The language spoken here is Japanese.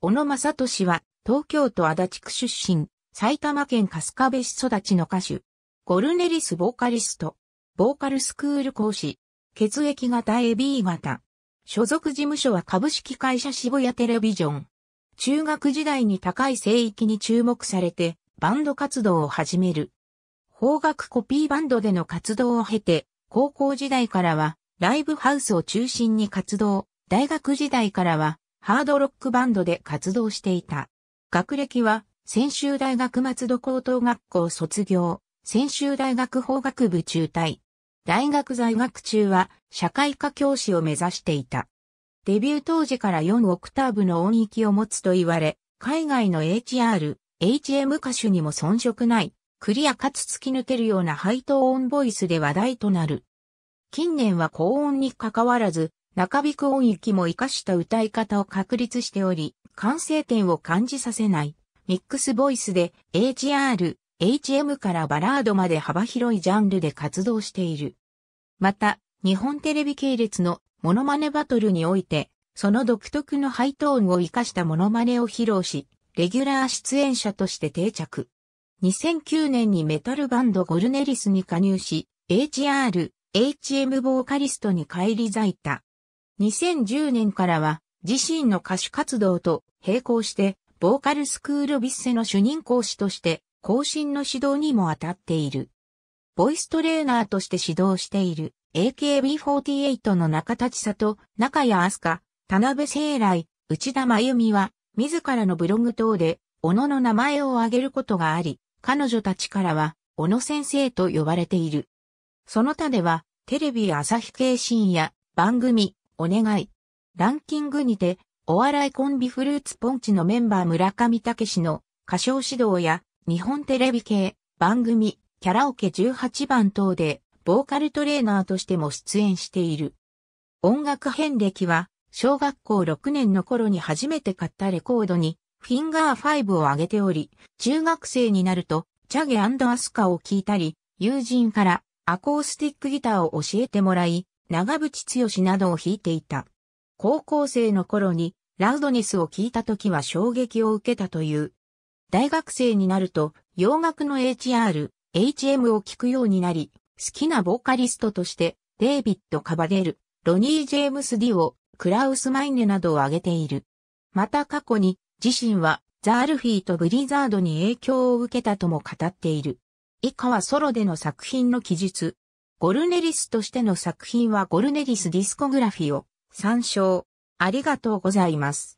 小野正俊は、東京都足立区出身、埼玉県春日部市育ちの歌手。ゴルネリスボーカリスト。ボーカルスクール講師。血液型 AB 型。所属事務所は株式会社渋谷テレビジョン。中学時代に高い聖域に注目されて、バンド活動を始める。方楽コピーバンドでの活動を経て、高校時代からは、ライブハウスを中心に活動、大学時代からは、ハードロックバンドで活動していた。学歴は、専修大学松戸高等学校卒業、専修大学法学部中退。大学在学中は、社会科教師を目指していた。デビュー当時から4オクターブの音域を持つと言われ、海外の HR、HM 歌手にも遜色ない、クリアかつ突き抜けるようなハイトーンボイスで話題となる。近年は高音に関わらず、中引く音域も活かした歌い方を確立しており、完成点を感じさせない。ミックスボイスで HR、HM からバラードまで幅広いジャンルで活動している。また、日本テレビ系列のモノマネバトルにおいて、その独特のハイトーンを活かしたモノマネを披露し、レギュラー出演者として定着。2009年にメタルバンドゴルネリスに加入し、HR、HM ボーカリストに返り咲いた。2010年からは自身の歌手活動と並行して、ボーカルスクールビッセの主任講師として、更新の指導にも当たっている。ボイストレーナーとして指導している AKB48 の中田千里、中谷明日香、田辺聖来、内田真由美は、自らのブログ等で、小野の名前を挙げることがあり、彼女たちからは、小野先生と呼ばれている。その他では、テレビ朝日系深夜、番組、お願い。ランキングにて、お笑いコンビフルーツポンチのメンバー村上武史の歌唱指導や日本テレビ系番組キャラオケ18番等でボーカルトレーナーとしても出演している。音楽遍歴は小学校6年の頃に初めて買ったレコードにフィンガー5を上げており、中学生になるとチャゲアスカを聴いたり、友人からアコースティックギターを教えてもらい、長渕剛などを弾いていた。高校生の頃にラウドネスを聴いた時は衝撃を受けたという。大学生になると洋楽の HR、HM を聴くようになり、好きなボーカリストとしてデイビッド・カバデル、ロニー・ジェームス・ディオ、クラウス・マイネなどを挙げている。また過去に自身はザ・アルフィーとブリザードに影響を受けたとも語っている。以下はソロでの作品の記述、ゴルネリスとしての作品はゴルネリスディスコグラフィを参照。ありがとうございます。